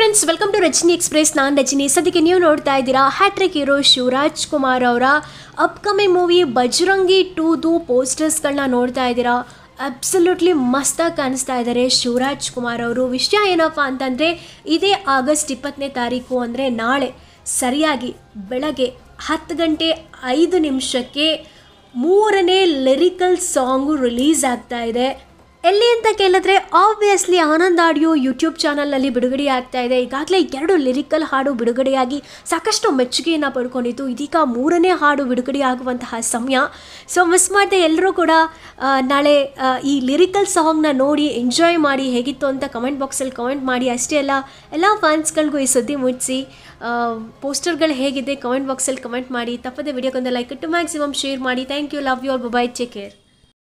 friends welcome to Rajani Express ನಾನು ರಜನಿ ಸದ್ಯಕ್ಕೆ ನೀವು ನೋಡ್ತಾ ಇದ್ದೀರಾ ಹ್ಯಾಟ್ರಿಕ್ ಹೀರೋ ಶಿವರಾಜ್ ಕುಮಾರ್ ಅವರ ಅಪ್ಕಮಿಂಗ್ ಮೂವಿ ಬಜರಂಗಿ ಟೂದು ಪೋಸ್ಟರ್ಸ್ಗಳನ್ನ ನೋಡ್ತಾ ಇದ್ದೀರಾ ಅಬ್ಸಲ್ಯೂಟ್ಲಿ ಮಸ್ತಾಗಿ ಕಾಣಿಸ್ತಾ ಇದ್ದಾರೆ ಶಿವರಾಜ್ ಕುಮಾರ್ ಅವರು ವಿಷಯ ಏನಪ್ಪ ಅಂತಂದರೆ ಇದೇ ಆಗಸ್ಟ್ ಇಪ್ಪತ್ತನೇ ತಾರೀಕು ಅಂದರೆ ನಾಳೆ ಸರಿಯಾಗಿ ಬೆಳಗ್ಗೆ ಹತ್ತು ಗಂಟೆ ಐದು ನಿಮಿಷಕ್ಕೆ ಮೂರನೇ ಲಿರಿಕಲ್ ಸಾಂಗು ರಿಲೀಸ್ ಆಗ್ತಾ ಇದೆ ಎಲ್ಲಿ ಅಂತ ಕೇಳಿದ್ರೆ ಆಬ್ವಿಯಸ್ಲಿ ಆನಂದ್ ಆಡಿಯೋ ಯೂಟ್ಯೂಬ್ ಚಾನಲ್ನಲ್ಲಿ ಆಗ್ತಾ ಇದೆ ಈಗಾಗಲೇ ಎರಡು ಲಿರಿಕಲ್ ಹಾಡು ಬಿಡುಗಡೆಯಾಗಿ ಸಾಕಷ್ಟು ಮೆಚ್ಚುಗೆಯನ್ನು ಪಡ್ಕೊಂಡಿತ್ತು ಇದೀಗ ಮೂರನೇ ಹಾಡು ಆಗುವಂತಹ ಸಮಯ ಸೊ ಮಿಸ್ ಮಾಡಿದೆ ಎಲ್ಲರೂ ಕೂಡ ನಾಳೆ ಈ ಲಿರಿಕಲ್ ಸಾಂಗ್ನ ನೋಡಿ ಎಂಜಾಯ್ ಮಾಡಿ ಹೇಗಿತ್ತು ಅಂತ ಕಮೆಂಟ್ ಬಾಕ್ಸಲ್ಲಿ ಕಮೆಂಟ್ ಮಾಡಿ ಅಷ್ಟೇ ಅಲ್ಲ ಎಲ್ಲ ಫ್ಯಾನ್ಸ್ಗಳಿಗೂ ಈ ಸುದ್ದಿ ಮುಟ್ಟಿಸಿ ಪೋಸ್ಟರ್ಗಳು ಹೇಗಿದೆ ಕಮೆಂಟ್ ಬಾಕ್ಸಲ್ಲಿ ಕಮೆಂಟ್ ಮಾಡಿ ತಪ್ಪದೆ ವಿಡಿಯೋಗೊಂದು ಲೈಕ್ ಇಟ್ಟು ಮ್ಯಾಕ್ಸಿಮಮ್ ಶೇರ್ ಮಾಡಿ thank you love your bye take care